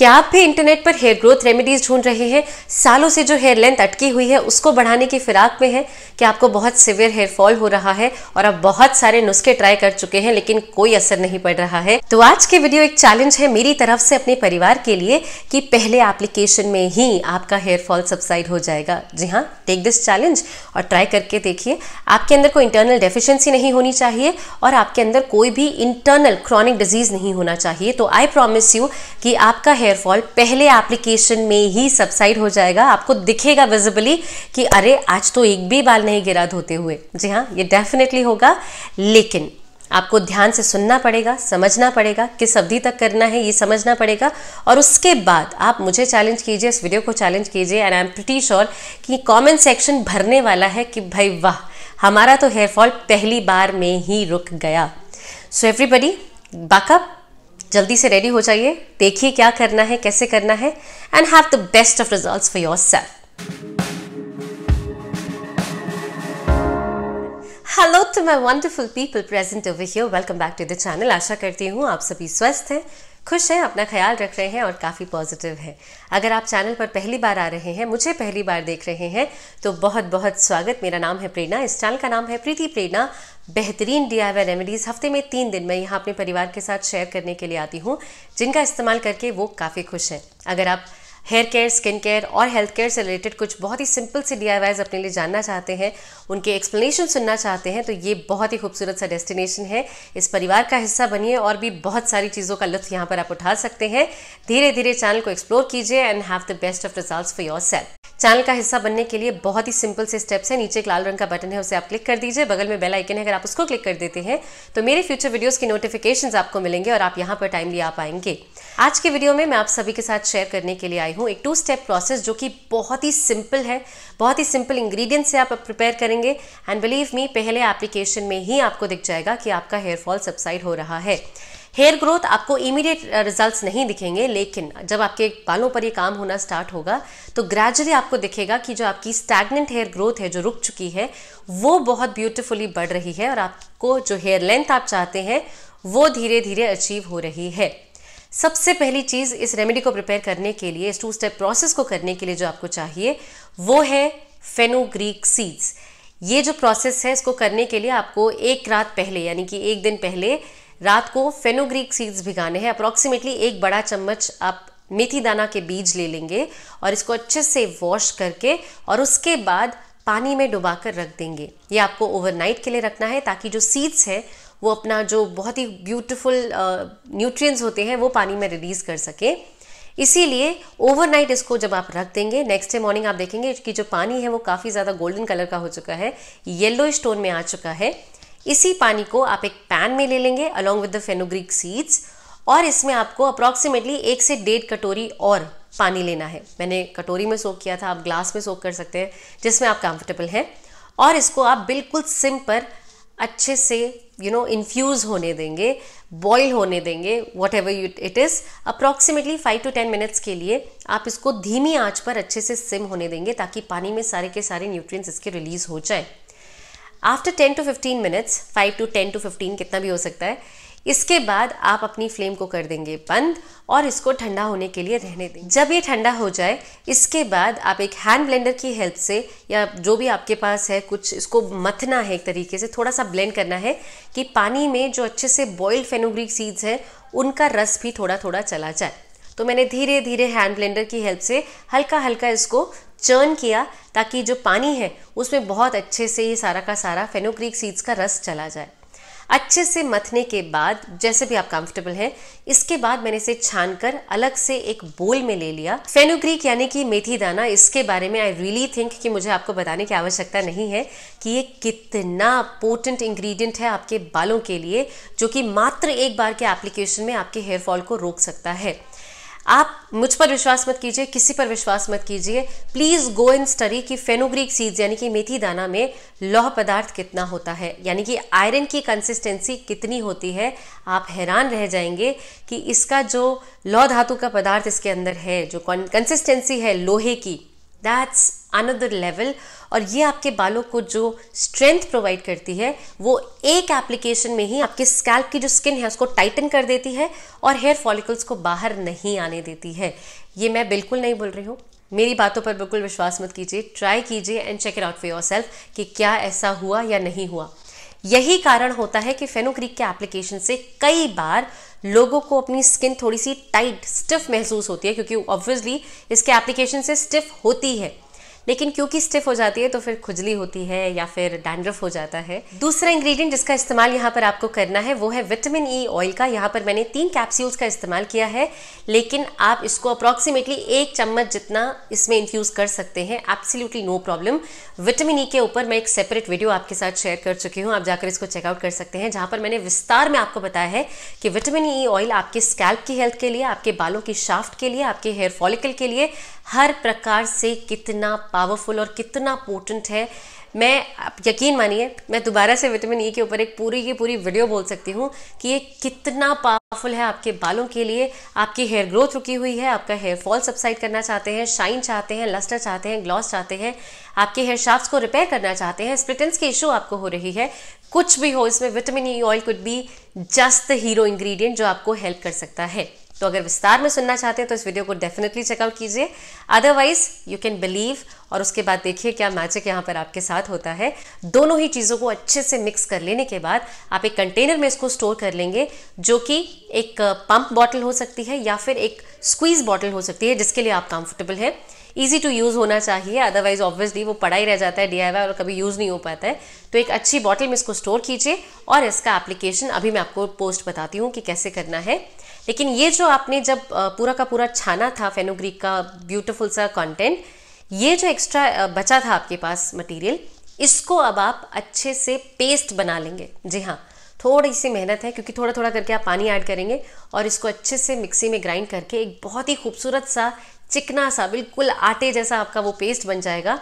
क्या आप भी इंटरनेट पर हेयर ग्रोथ रेमेडीज ढूंढ रहे हैं सालों से जो हेयर लेंथ अटकी हुई है उसको बढ़ाने की फिराक में है कि आपको बहुत सिवियर हेयर फॉल हो रहा है और आप बहुत सारे नुस्खे ट्राई कर चुके हैं लेकिन कोई असर नहीं पड़ रहा है तो आज की वीडियो एक चैलेंज है मेरी तरफ से अपने परिवार के लिए कि पहले एप्लीकेशन में ही आपका हेयर फॉल सब्साइड हो जाएगा जी हाँ टेक दिस चैलेंज और ट्राई करके देखिए आपके अंदर कोई इंटरनल डेफिशिएंसी नहीं होनी चाहिए और आपके अंदर कोई भी इंटरनल क्रॉनिक डिजीज नहीं होना चाहिए तो आई प्रॉमिस यू कि आपका हेयर हेयरफॉल पहले एप्लीकेशन में ही सबसाइड हो जाएगा आपको दिखेगा विजिबली कि अरे आज तो एक भी बाल नहीं गिरा धोते हुए जी हाँ ये डेफिनेटली होगा लेकिन आपको ध्यान से सुनना पड़ेगा समझना पड़ेगा किस अवधि तक करना है ये समझना पड़ेगा और उसके बाद आप मुझे चैलेंज कीजिए इस वीडियो को चैलेंज कीजिए and I am pretty sure कि कमेंट सेक्शन भरने वाला है कि भाई वाह हमारा तो हेयरफॉल पहली बार में ही रुक गया सो एवरीबडी बैकअप जल्दी से रेडी हो जाइए देखिए क्या करना है कैसे करना है and have the best of result for yourself hello to my wonderful people present over here welcome back to the channel आशा करती हूँ आप सभी स्वस्थ हैं खुश हैं अपना ख्याल रख रहे हैं और काफ़ी पॉजिटिव हैं अगर आप चैनल पर पहली बार आ रहे हैं मुझे पहली बार देख रहे हैं तो बहुत बहुत स्वागत मेरा नाम है प्रेरणा इस चैनल का नाम है प्रीति प्रेरणा बेहतरीन डी आई रेमेडीज़ हफ्ते में तीन दिन मैं यहाँ अपने परिवार के साथ शेयर करने के लिए आती हूँ जिनका इस्तेमाल करके वो काफ़ी खुश हैं अगर आप हेयर केयर स्किन केयर और हेल्थ केयर से रिलेटेड कुछ बहुत ही सिंपल से डी अपने लिए जानना चाहते हैं उनके एक्सप्लेनेशन सुनना चाहते हैं तो ये बहुत ही खूबसूरत सा डेस्टिनेशन है इस परिवार का हिस्सा बनिए और भी बहुत सारी चीज़ों का लुत्फ यहाँ पर आप उठा सकते हैं धीरे धीरे चैनल को एक्सप्लोर कीजिए and have the best of result for yourself channel का हिस्सा बनने के लिए बहुत ही सिंपल से स्टेप्स है नीचे एक लाल रंग का बटन है उसे आप क्लिक कर दीजिए बगल में बेल आइकन है अगर आप उसको क्लिक कर देते हैं तो मेरे फ्यूचर वीडियोस की नोटिफिकेशंस आपको मिलेंगे और आप यहाँ पर टाइमली आ पाएंगे आज के वीडियो में मैं आप सभी के साथ शेयर करने के लिए आई हूँ एक टू स्टेप प्रोसेस जो कि बहुत ही सिंपल है बहुत ही सिंपल इंग्रीडियंट से आप प्रिपेयर करेंगे एंड बिलीव मी पहले एप्लीकेशन में ही आपको दिख जाएगा कि आपका हेयरफॉल सब्साइड हो रहा है हेयर ग्रोथ आपको इमीडिएट रिजल्ट्स uh, नहीं दिखेंगे लेकिन जब आपके बालों पर ये काम होना स्टार्ट होगा तो ग्रेजुअली आपको दिखेगा कि जो आपकी स्टैगनेंट हेयर ग्रोथ है जो रुक चुकी है वो बहुत ब्यूटिफुली बढ़ रही है और आपको जो हेयर लेंथ आप चाहते हैं वो धीरे धीरे अचीव हो रही है सबसे पहली चीज़ इस रेमेडी को प्रिपेयर करने के लिए इस टू स्टेप प्रोसेस को करने के लिए जो आपको चाहिए वो है फेनोग्रीक सीड्स ये जो प्रोसेस है इसको करने के लिए आपको एक रात पहले यानी कि एक दिन पहले रात को फेनोग्रीक सीड्स भिगाने हैं अप्रॉक्सीमेटली एक बड़ा चम्मच आप मेथी दाना के बीज ले लेंगे और इसको अच्छे से वॉश करके और उसके बाद पानी में डुबा कर रख देंगे ये आपको ओवरनाइट के लिए रखना है ताकि जो सीड्स हैं वो अपना जो बहुत ही ब्यूटीफुल न्यूट्रिएंट्स होते हैं वो पानी में रिलीज़ कर सकें इसीलिए ओवरनाइट इसको जब आप रख देंगे नेक्स्ट डे मॉर्निंग आप देखेंगे कि जो पानी है वो काफ़ी ज़्यादा गोल्डन कलर का हो चुका है येलो स्टोन में आ चुका है इसी पानी को आप एक पैन में ले लेंगे along with the fenugreek seeds और इसमें आपको अप्रॉक्सीमेटली एक से डेढ़ कटोरी और पानी लेना है मैंने कटोरी में सोख किया था आप ग्लास में सोख कर सकते हैं जिसमें आप कंफर्टेबल हैं और इसको आप बिल्कुल सिम पर अच्छे से यू नो इन्फ्यूज़ होने देंगे बॉईल होने देंगे whatever you it is approximately five to ten minutes के लिए आप इसको धीमी आँच पर अच्छे से सिम होने देंगे ताकि पानी में सारे के सारे न्यूट्रिएंट्स इसके रिलीज़ हो जाए after ten to fifteen minutes five to ten to fifteen कितना भी हो सकता है इसके बाद आप अपनी फ्लेम को कर देंगे बंद और इसको ठंडा होने के लिए रहने दें जब ये ठंडा हो जाए इसके बाद आप एक हैंड ब्लेंडर की हेल्प से या जो भी आपके पास है कुछ इसको मथना है एक तरीके से थोड़ा सा ब्लेंड करना है कि पानी में जो अच्छे से बॉयल्ड फेनोग्रिक सीड्स हैं उनका रस भी थोड़ा थोड़ा चला जाए तो मैंने धीरे धीरे हैंड ब्लेंडर की हेल्प से हल्का हल्का इसको चर्न किया ताकि जो पानी है उसमें बहुत अच्छे से ये सारा का सारा फेनोक्रीक सीड्स का रस चला जाए अच्छे से मथने के बाद जैसे भी आप कंफर्टेबल हैं इसके बाद मैंने इसे छान कर अलग से एक बोल में ले लिया फेनोग्रीक यानी कि मेथी दाना इसके बारे में आई रियली थिंक कि मुझे आपको बताने की आवश्यकता नहीं है कि ये कितना पोटेंट इंग्रेडिएंट है आपके बालों के लिए जो कि मात्र एक बार के एप्लीकेशन में आपके हेयर फॉल को रोक सकता है आप मुझ पर विश्वास मत कीजिए किसी पर विश्वास मत कीजिए प्लीज़ गो इन स्टडी कि फेनोग्रीक सीड्स यानी कि मेथी दाना में लौह पदार्थ कितना होता है यानी कि आयरन की कंसिस्टेंसी कितनी होती है आप हैरान रह जाएंगे कि इसका जो लौह धातु का पदार्थ इसके अंदर है जो कंसिस्टेंसी है लोहे की दैट्स अनदर लेवल और ये आपके बालों को जो स्ट्रेंथ प्रोवाइड करती है वो एक एप्लीकेशन में ही आपके स्कैल्प की जो स्किन है उसको टाइटन कर देती है और हेयर फॉलिकल्स को बाहर नहीं आने देती है ये मैं बिल्कुल नहीं बोल रही हूँ मेरी बातों पर बिल्कुल विश्वास मत कीजिए ट्राई कीजिए and check it out for yourself कि क्या ऐसा हुआ या नहीं हुआ यही कारण होता है कि फेनोक्रिक के एप्लीकेशन से कई बार लोगों को अपनी स्किन थोड़ी सी टाइट स्टिफ महसूस होती है क्योंकि ऑब्वियसली इसके एप्लीकेशन से स्टिफ होती है लेकिन क्योंकि स्टिफ हो जाती है तो फिर खुजली होती है या फिर डैंड्रफ हो जाता है दूसरा इंग्रेडिएंट जिसका इस्तेमाल यहाँ पर आपको करना है वो है विटामिन ई ऑयल का यहाँ पर मैंने तीन कैप्सूल्स का इस्तेमाल किया है लेकिन आप इसको अप्रॉक्सीमेटली एक चम्मच जितना इसमें इन्फ्यूज़ कर सकते हैं absolutely no problem vitamin E के ऊपर मैं एक सेपरेट वीडियो आपके साथ शेयर कर चुकी हूँ आप जाकर इसको चेकआउट कर सकते हैं जहाँ पर मैंने विस्तार में आपको बताया है कि विटामिन ई ऑयल आपके स्कैल्प की हेल्थ के लिए आपके बालों की शाफ्ट के लिए आपके हेयर फॉलिकल के लिए हर प्रकार से कितना पावरफुल और कितना पोटेंट है मैं आप यकीन मानिए मैं दोबारा से विटामिन ई e के ऊपर एक पूरी की पूरी वीडियो बोल सकती हूँ कि ये कितना पावरफुल है आपके बालों के लिए आपकी हेयर ग्रोथ रुकी हुई है आपका हेयर फॉल सब्साइड करना चाहते हैं शाइन चाहते हैं लस्टर चाहते हैं ग्लॉस चाहते हैं आपके हेयर शाफ्ट को रिपेयर करना चाहते हैं स्प्लिटेंस की इशू आपको हो रही है कुछ भी हो इसमें vitamin E oil could be just the hero ingredient जो आपको हेल्प कर सकता है तो अगर विस्तार में सुनना चाहते हैं तो इस वीडियो को डेफिनेटली चेकआउट कीजिए अदरवाइज यू कैन बिलीव और उसके बाद देखिए क्या मैजिक यहाँ पर आपके साथ होता है दोनों ही चीज़ों को अच्छे से मिक्स कर लेने के बाद आप एक कंटेनर में इसको स्टोर कर लेंगे जो कि एक पंप बॉटल हो सकती है या फिर एक स्क्वीज बॉटल हो सकती है जिसके लिए आप कंफर्टेबल है ईजी टू यूज़ होना चाहिए अदरवाइज ऑब्वियसली वो पड़ा ही रह जाता है डी और कभी यूज़ नहीं हो पाता है तो एक अच्छी बॉटल में इसको स्टोर कीजिए और इसका एप्लीकेशन अभी मैं आपको पोस्ट बताती हूँ कि कैसे करना है लेकिन ये जो आपने जब पूरा का पूरा छाना था फेनोग्रीक का ब्यूटीफुल सा कंटेंट ये जो एक्स्ट्रा बचा था आपके पास मटेरियल इसको अब आप अच्छे से पेस्ट बना लेंगे जी हाँ थोड़ी सी मेहनत है क्योंकि थोड़ा थोड़ा करके आप पानी ऐड करेंगे और इसको अच्छे से मिक्सी में ग्राइंड करके एक बहुत ही खूबसूरत सा चिकना सा बिल्कुल आटे जैसा आपका वो पेस्ट बन जाएगा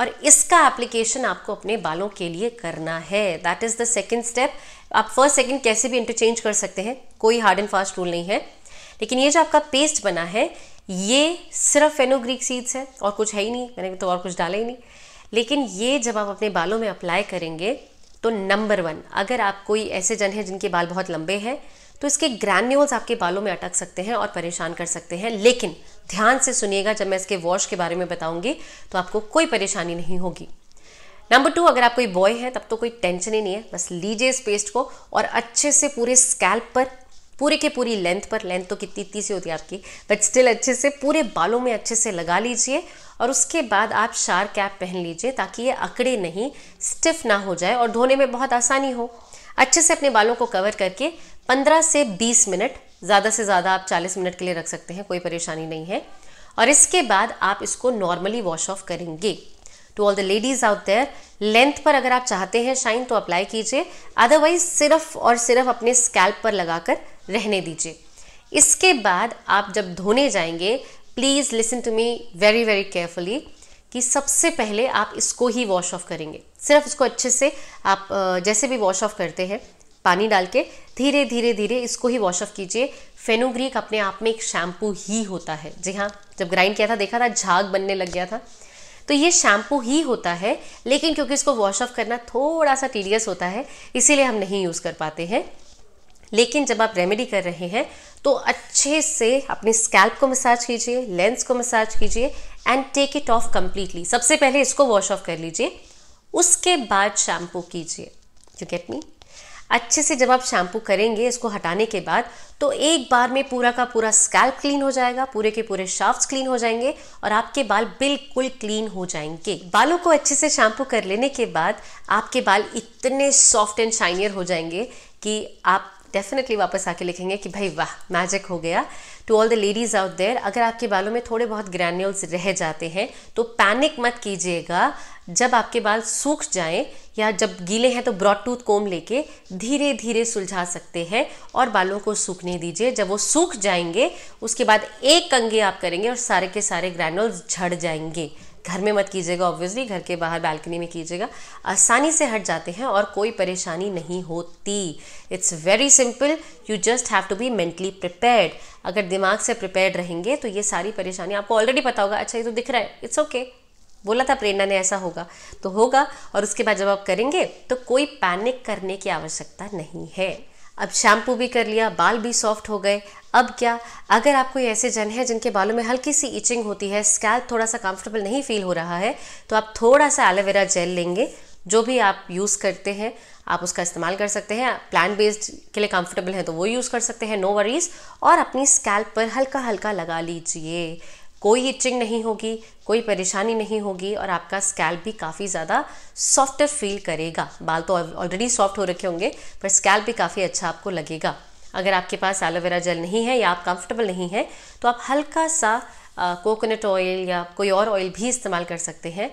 और इसका एप्लीकेशन आपको अपने बालों के लिए करना है that is the second step आप फर्स्ट सेकेंड कैसे भी इंटरचेंज कर सकते हैं कोई हार्ड एंड फास्ट रूल नहीं है लेकिन ये जो आपका पेस्ट बना है ये सिर्फ फेनोग्रीक सीड्स है और कुछ है ही नहीं मैंने तो और कुछ डाला ही नहीं लेकिन ये जब आप अपने बालों में अप्लाई करेंगे तो नंबर वन अगर आप कोई ऐसे जन हैं जिनके बाल बहुत लंबे हैं तो इसके ग्रैन्यूल्स आपके बालों में अटक सकते हैं और परेशान कर सकते हैं लेकिन ध्यान से सुनिएगा जब मैं इसके वॉश के बारे में बताऊंगी तो आपको कोई परेशानी नहीं होगी नंबर टू अगर आप कोई बॉय है तब तो कोई टेंशन ही नहीं है बस लीजिए इस पेस्ट को और अच्छे से पूरे स्कैल्प पर पूरे के पूरी लेंथ पर लेंथ तो कितनी इतनी सी होती है आपकी बट स्टिल अच्छे से पूरे बालों में अच्छे से लगा लीजिए और उसके बाद आप शार कैप पहन लीजिए ताकि ये अकड़े नहीं स्टिफ ना हो जाए और धोने में बहुत आसानी हो अच्छे से अपने बालों को कवर करके 15 से 20 मिनट ज़्यादा से ज़्यादा आप 40 मिनट के लिए रख सकते हैं कोई परेशानी नहीं है और इसके बाद आप इसको नॉर्मली वॉश ऑफ करेंगे to all the ladies out there length पर अगर आप चाहते हैं शाइन तो अप्लाई कीजिए अदरवाइज सिर्फ और सिर्फ अपने स्कैल्प पर लगाकर रहने दीजिए इसके बाद आप जब धोने जाएंगे please listen to me very very carefully कि सबसे पहले आप इसको ही वॉश ऑफ करेंगे सिर्फ इसको अच्छे से आप जैसे भी वॉश ऑफ करते हैं पानी डाल के धीरे धीरे धीरे इसको ही वॉश ऑफ कीजिए फेनोग्रीक अपने आप में एक शैम्पू ही होता है जी हाँ जब ग्राइंड किया था देखा था झाग बनने लग गया था तो ये शैम्पू ही होता है लेकिन क्योंकि इसको वॉश ऑफ करना थोड़ा सा टीडियस होता है इसीलिए हम नहीं यूज़ कर पाते हैं लेकिन जब आप रेमेडी कर रहे हैं तो अच्छे से अपने स्कैल्प को मसाज कीजिए लेंस को मसाज कीजिए and take it off completely सबसे पहले इसको वॉश ऑफ कर लीजिए उसके बाद शैम्पू कीजिए यू गेट मी अच्छे से जब आप शैम्पू करेंगे इसको हटाने के बाद तो एक बार में पूरा का पूरा स्कैल्प क्लीन हो जाएगा पूरे के पूरे शाफ्ट क्लीन हो जाएंगे और आपके बाल बिल्कुल क्लीन हो जाएंगे बालों को अच्छे से शैम्पू कर लेने के बाद आपके बाल इतने सॉफ्ट एंड शाइनियर हो जाएंगे कि आप डेफिनेटली वापस आके लिखेंगे कि भाई वाह मैजिक हो गया to all the ladies out there अगर आपके बालों में थोड़े बहुत ग्रैन्यूल्स रह जाते हैं तो पैनिक मत कीजिएगा जब आपके बाल सूख जाएं या जब गीले हैं तो ब्रॉड टूथ कोम लेके धीरे धीरे सुलझा सकते हैं और बालों को सूखने दीजिए जब वो सूख जाएंगे उसके बाद एक कंगे आप करेंगे और सारे के सारे ग्रैनुल्स झड़ जाएंगे घर में मत कीजिएगा ऑब्वियसली घर के बाहर बालकनी में कीजिएगा आसानी से हट जाते हैं और कोई परेशानी नहीं होती it's very simple you just have to be mentally prepared अगर दिमाग से प्रिपेयर्ड रहेंगे तो ये सारी परेशानी आपको ऑलरेडी पता होगा अच्छा ये तो दिख रहा है इट्स ओके okay. बोला था प्रेरणा ने ऐसा होगा तो होगा और उसके बाद जब आप करेंगे तो कोई पैनिक करने की आवश्यकता नहीं है अब शैम्पू भी कर लिया बाल भी सॉफ्ट हो गए अब क्या अगर आप कोई ऐसे जन है जिनके बालों में हल्की सी इचिंग होती है स्कैल्प थोड़ा सा कंफर्टेबल नहीं फील हो रहा है तो आप थोड़ा सा एलोवेरा जेल लेंगे जो भी आप यूज़ करते हैं आप उसका इस्तेमाल कर सकते हैं प्लान बेस्ड के लिए कंफर्टेबल हैं तो वो यूज़ कर सकते हैं नो वरीज़ और अपनी स्कैल्प पर हल्का हल्का लगा लीजिए कोई इचिंग नहीं होगी कोई परेशानी नहीं होगी और आपका स्कैल्प भी काफ़ी ज़्यादा सॉफ्टर फील करेगा बाल तो ऑलरेडी सॉफ्ट हो रखे होंगे पर स्कैल्प भी काफ़ी अच्छा आपको लगेगा अगर आपके पास एलोवेरा जेल नहीं है या आप कंफर्टेबल नहीं हैं तो आप हल्का सा कोकोनट ऑयल या कोई और ऑयल भी इस्तेमाल कर सकते हैं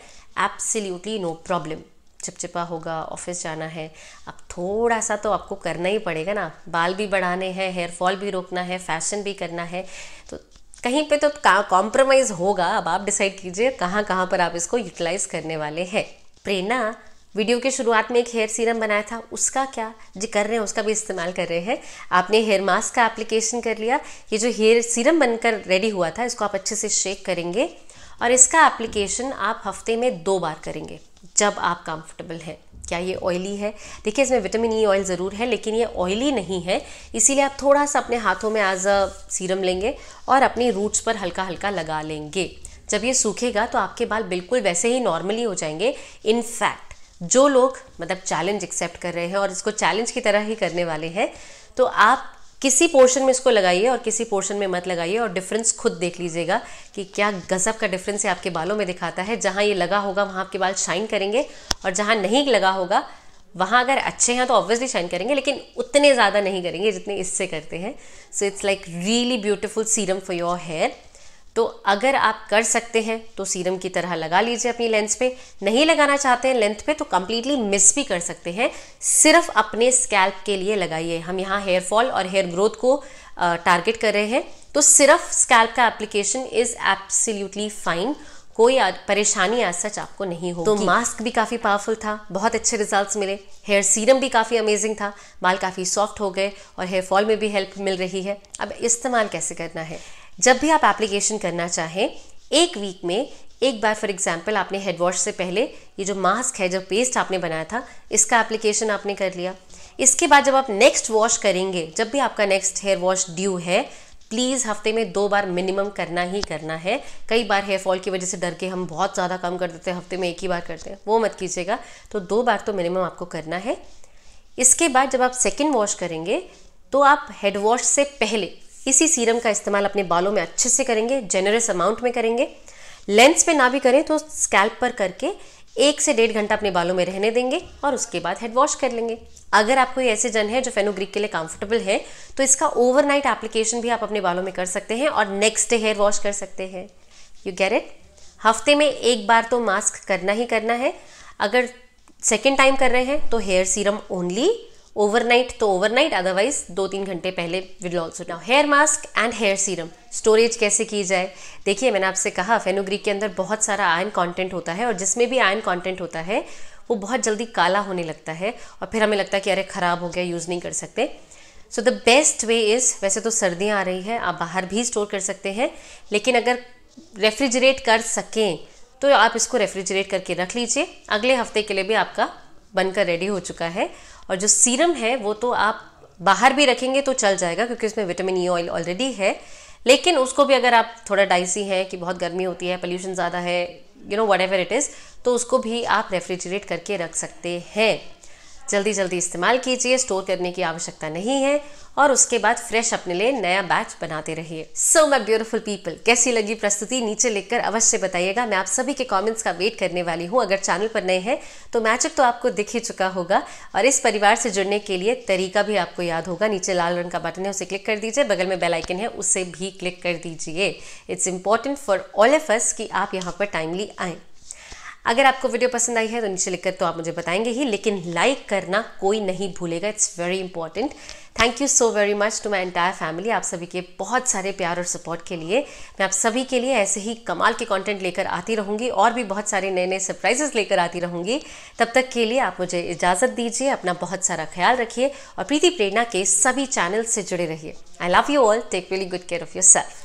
एप्सिल्यूटली नो प्रॉब्लम चिपचिपा होगा ऑफिस जाना है अब थोड़ा सा तो आपको करना ही पड़ेगा ना बाल भी बढ़ाने हैं हेयर फॉल भी रोकना है फैशन भी करना है तो कहीं पे तो कॉम्प्रोमाइज़ होगा अब आप डिसाइड कीजिए कहाँ कहाँ पर आप इसको यूटिलाइज़ करने वाले हैं प्रेरणा वीडियो के शुरुआत में एक हेयर सीरम बनाया था उसका क्या जो कर रहे हैं उसका भी इस्तेमाल कर रहे हैं आपने हेयर मास्क का एप्लीकेशन कर लिया ये जो हेयर सीरम बनकर रेडी हुआ था इसको आप अच्छे से शेक करेंगे और इसका एप्लीकेशन आप हफ्ते में दो बार करेंगे जब आप कंफर्टेबल हैं क्या ये ऑयली है देखिए इसमें विटामिन ई ऑयल ज़रूर है लेकिन ये ऑयली नहीं है इसीलिए आप थोड़ा सा अपने हाथों में आज सीरम लेंगे और अपनी रूट्स पर हल्का हल्का लगा लेंगे जब ये सूखेगा तो आपके बाल बिल्कुल वैसे ही नॉर्मली हो जाएंगे इनफैक्ट जो लोग मतलब चैलेंज एक्सेप्ट कर रहे हैं और इसको चैलेंज की तरह ही करने वाले हैं तो आप किसी पोर्शन में इसको लगाइए और किसी पोर्शन में मत लगाइए और डिफरेंस खुद देख लीजिएगा कि क्या गज़ब का डिफरेंस है आपके बालों में दिखाता है जहाँ ये लगा होगा वहाँ आपके बाल शाइन करेंगे और जहाँ नहीं लगा होगा वहाँ अगर अच्छे हैं तो ऑब्वियसली शाइन करेंगे लेकिन उतने ज़्यादा नहीं करेंगे जितने इससे करते हैं so it's like really beautiful serum for your hair तो अगर आप कर सकते हैं तो सीरम की तरह लगा लीजिए अपनी लेंस पे नहीं लगाना चाहते हैं लेंथ पे तो कम्प्लीटली मिस भी कर सकते हैं सिर्फ अपने स्कैल्प के लिए लगाइए हम यहाँ हेयर फॉल और हेयर ग्रोथ को टारगेट कर रहे हैं तो सिर्फ स्कैल्प का एप्लीकेशन इज़ एब्सोल्युटली फाइन कोई परेशानी आज सच आपको नहीं हो तो मास्क भी काफ़ी पावरफुल था बहुत अच्छे रिजल्ट्स मिले हेयर सीरम भी काफ़ी अमेजिंग था बाल काफ़ी सॉफ्ट हो गए और हेयर फॉल में भी हेल्प मिल रही है अब इस्तेमाल कैसे करना है जब भी आप एप्लीकेशन करना चाहें एक वीक में एक बार फॉर एग्जाम्पल आपने हेड वॉश से पहले ये जो मास्क है जो पेस्ट आपने बनाया था इसका एप्लीकेशन आपने कर लिया इसके बाद जब आप नेक्स्ट वॉश करेंगे जब भी आपका नेक्स्ट हेयर वॉश ड्यू है प्लीज़ हफ्ते में दो बार मिनिमम करना ही करना है कई बार हेयर फॉल की वजह से डर के हम बहुत ज़्यादा कम कर देते हैं हफ्ते में एक ही बार करते हैं वो मत कीजिएगा तो दो बार तो मिनिमम आपको करना है इसके बाद जब आप सेकेंड वॉश करेंगे तो आप हेड वॉश से पहले इसी सीरम का इस्तेमाल अपने बालों में अच्छे से करेंगे जेनरस अमाउंट में करेंगे लेंस पे ना भी करें तो स्कैल्प पर करके एक से डेढ़ घंटा अपने बालों में रहने देंगे और उसके बाद हेड वॉश कर लेंगे अगर आप कोई ऐसे जन है जो फेनोग्रिक के लिए कंफर्टेबल है तो इसका ओवरनाइट एप्लीकेशन भी आप अपने बालों में कर सकते हैं और नेक्स्ट डे हेयर वॉश कर सकते हैं यू गैर इट हफ्ते में एक बार तो मास्क करना ही करना है अगर सेकेंड टाइम कर रहे हैं तो हेयर सीरम ओनली ओवरनाइट तो ओवरनाइट अदरवाइज दो तीन घंटे पहले will also now hair mask and hair serum storage कैसे की जाए देखिए मैंने आपसे कहा फेनोग्री के अंदर बहुत सारा आयन कंटेंट होता है और जिसमें भी आयन कंटेंट होता है वो बहुत जल्दी काला होने लगता है और फिर हमें लगता है कि अरे ख़राब हो गया यूज़ नहीं कर सकते so the best way is वैसे तो सर्दियाँ आ रही हैं आप बाहर भी स्टोर कर सकते हैं लेकिन अगर रेफ्रिजरेट कर सकें तो आप इसको रेफ्रिजरेट करके रख लीजिए अगले हफ्ते के लिए भी आपका बनकर रेडी हो चुका है और जो सीरम है वो तो आप बाहर भी रखेंगे तो चल जाएगा क्योंकि उसमें विटामिन ई ऑयल ऑलरेडी है लेकिन उसको भी अगर आप थोड़ा डाइसी हैं कि बहुत गर्मी होती है पोल्यूशन ज़्यादा है you know whatever it is तो उसको भी आप रेफ्रिजरेट करके रख सकते हैं जल्दी जल्दी इस्तेमाल कीजिए स्टोर करने की आवश्यकता नहीं है और उसके बाद फ्रेश अपने लिए नया बैच बनाते रहिए सो माई ब्यूटिफुल पीपल कैसी लगी प्रस्तुति नीचे लिखकर अवश्य बताइएगा मैं आप सभी के कॉमेंट्स का वेट करने वाली हूँ अगर चैनल पर नए हैं तो मैचअप तो आपको दिख ही चुका होगा और इस परिवार से जुड़ने के लिए तरीका भी आपको याद होगा नीचे लाल रंग का बटन है उसे क्लिक कर दीजिए बगल में बेलाइकन है उसे भी क्लिक कर दीजिए it's important for all of us कि आप यहाँ पर टाइमली आएँ अगर आपको वीडियो पसंद आई है तो नीचे लिखकर तो आप मुझे बताएंगे ही लेकिन लाइक करना कोई नहीं भूलेगा it's very important thank you so very much to my entire family आप सभी के बहुत सारे प्यार और सपोर्ट के लिए मैं आप सभी के लिए ऐसे ही कमाल के कंटेंट लेकर आती रहूँगी और भी बहुत सारे नए नए सरप्राइजेस लेकर आती रहूँगी तब तक के लिए आप मुझे इजाज़त दीजिए अपना बहुत सारा ख्याल रखिए और प्रीति प्रेरणा के सभी चैनल से जुड़े रहिए I love you all take very good care of your self